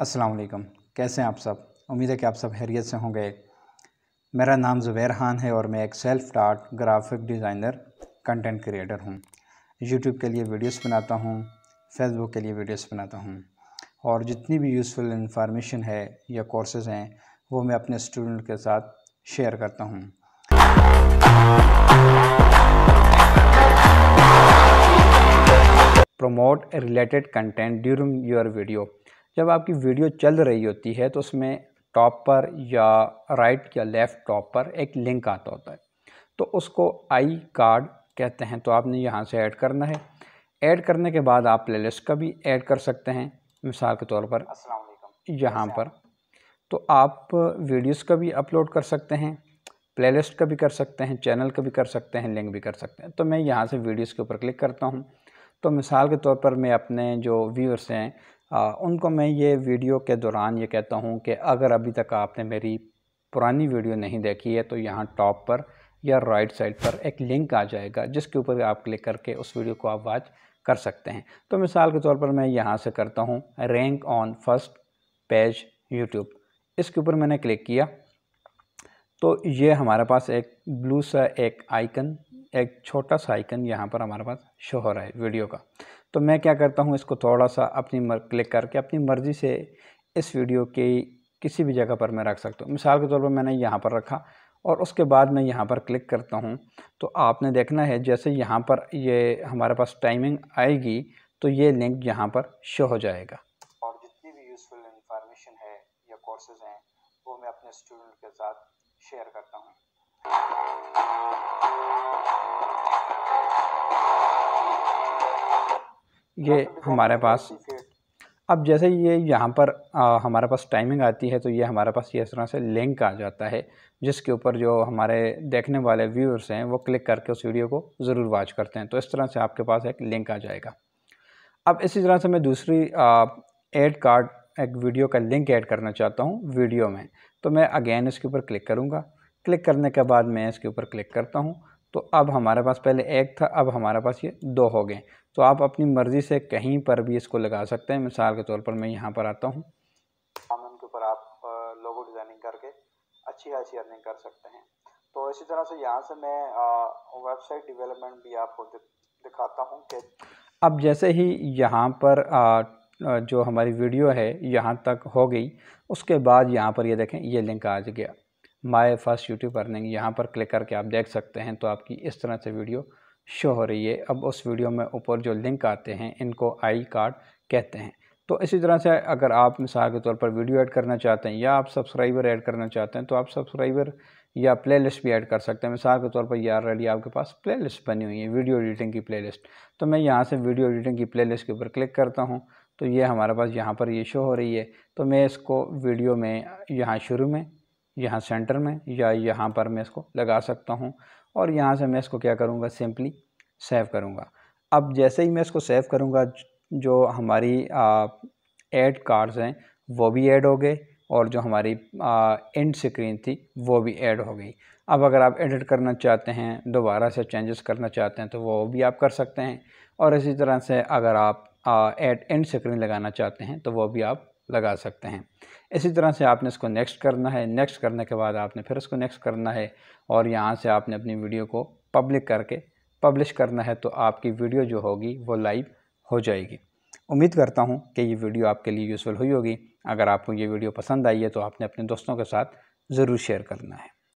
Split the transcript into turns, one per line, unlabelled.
अस्सलाम वालेकुम कैसे हैं आप सब उम्मीद है कि आप सब हैरियत से होंगे मेरा नाम ज़ुबैर खान है और मैं एक self taught graphic designer content creator हूँ यूट्यूब के लिए वीडियोस बनाता हूँ फेसबुक के लिए वीडियोस बनाता हूँ और जितनी भी यूज़फुल इंफॉर्मेशन है या कोर्सेज़ हैं वो मैं अपने स्टूडेंट के साथ शेयर करता हूँ promote related content during your video जब आपकी वीडियो चल रही होती है तो उसमें टॉप पर या राइट या लेफ़्ट टॉप पर एक लिंक आता होता है तो उसको आई कार्ड कहते हैं तो आपने यहाँ से ऐड करना है ऐड करने के बाद आप लिस्ट का भी ऐड कर सकते हैं मिसाल के तौर पर यहाँ पर तो आप वीडियोस का भी अपलोड कर सकते हैं प्लेलिस्ट का भी कर सकते हैं चैनल का भी कर सकते हैं लिंक भी कर सकते हैं तो मैं यहाँ से वीडियोस के ऊपर क्लिक करता हूँ तो मिसाल के तौर पर मैं अपने जो व्यूअर्स हैं आ, उनको मैं ये वीडियो के दौरान ये कहता हूँ कि अगर अभी तक आपने मेरी पुरानी वीडियो नहीं देखी है तो यहाँ टॉप पर या राइट साइड पर एक लिंक आ जाएगा जिसके ऊपर आप क्लिक करके उस वीडियो को आप वॉच कर सकते हैं तो मिसाल के तौर पर मैं यहाँ से करता हूँ rank on first page YouTube इसके ऊपर मैंने क्लिक किया तो ये हमारे पास एक ब्लू सा एक आइकन एक छोटा सा आइकन यहाँ पर हमारे पास शो हो रहा है वीडियो का तो मैं क्या करता हूँ इसको थोड़ा सा अपनी मर क्लिक करके अपनी मर्ज़ी से इस वीडियो के किसी भी जगह पर मैं रख सकता हूँ मिसाल के तौर पर मैंने यहाँ पर रखा और उसके बाद मैं यहाँ पर क्लिक करता हूँ तो आपने देखना है जैसे यहाँ पर ये हमारे पास टाइमिंग आएगी तो ये लिंक यहाँ पर शो हो जाएगा और जितनी भी यूज़फुल इंफॉर्मेशन है या कोर्सेज हैं वो मैं अपने स्टूडेंट के साथ शेयर करता हूँ ये हमारे पास अब जैसे ये यहाँ पर आ, हमारे पास टाइमिंग आती है तो ये हमारे पास ये इस तरह से लिंक आ जाता है जिसके ऊपर जो हमारे देखने वाले व्यूअर्स हैं वो क्लिक करके उस वीडियो को ज़रूर वॉच करते हैं तो इस तरह से आपके पास एक लिंक आ जाएगा अब इसी तरह से मैं दूसरी एड कार्ड एक वीडियो का लिंक ऐड करना चाहता हूँ वीडियो में तो मैं अगेन इसके ऊपर क्लिक करूँगा क्लिक करने के बाद मैं इसके ऊपर क्लिक करता हूँ तो अब हमारे पास पहले एक था अब हमारे पास ये दो हो गए तो आप अपनी मर्ज़ी से कहीं पर भी इसको लगा सकते हैं मिसाल के तौर पर मैं यहाँ पर आता हूँ उनके ऊपर आप लोगो डिज़ाइनिंग करके अच्छी खासी अर्निंग कर सकते हैं तो इसी तरह से यहाँ से मैं वेबसाइट डिवेलपमेंट भी आपको दिखाता हूँ अब जैसे ही यहाँ पर आ, जो हमारी वीडियो है यहाँ तक हो गई उसके बाद यहाँ पर ये यह देखें ये लिंक आ गया माय फर्स्ट यूट्यूब अर्निंग यहाँ पर क्लिक करके आप देख सकते हैं तो आपकी इस तरह से वीडियो शो हो रही है अब उस वीडियो में ऊपर जो लिंक आते हैं इनको आई कार्ड कहते हैं तो इसी तरह से अगर आप मिसाल के तौर पर वीडियो ऐड करना चाहते हैं या आप सब्सक्राइबर ऐड करना चाहते हैं तो आप सब्सक्राइबर या प्लेलिस्ट भी ऐड कर सकते हैं मिसाल के तौर पर ये ऑलरेडी आपके पास प्लेलिस्ट बनी हुई है वीडियो एडिटिंग की प्लेलिस्ट तो मैं यहाँ से वीडियो एडिटिंग की प्लेलिस्ट के ऊपर क्लिक करता हूँ तो ये हमारे पास यहाँ पर ये शो हो रही है तो मैं इसको वीडियो में यहाँ शुरू में यहाँ सेंटर में या यहाँ पर मैं इसको लगा सकता हूँ और यहाँ से मैं इसको क्या करूँगा सिंपली सेव करूँगा अब जैसे ही मैं इसको सेव करूँगा जो हमारी एड कार्ड्स हैं वो भी ऐड हो गए और जो हमारी एंड स्क्रीन थी वो भी ऐड हो गई अब अगर आप एडिट करना चाहते हैं दोबारा से चेंजेस करना चाहते हैं तो वो भी आप कर सकते हैं और इसी तरह से अगर आप एट एंड स्क्रीन लगाना चाहते हैं तो वो भी आप लगा सकते हैं इसी तरह से आपने इसको नेक्स्ट करना है नेक्स्ट करने के बाद आपने फिर इसको नेक्स्ट करना है और यहाँ से आपने अपनी वीडियो को पब्लिक करके पब्लिश करना है तो आपकी वीडियो जो होगी वो लाइव हो जाएगी उम्मीद करता हूँ कि ये वीडियो आपके लिए यूज़फुल हुई होगी अगर आपको ये वीडियो पसंद आई है तो आपने अपने दोस्तों के साथ ज़रूर शेयर करना है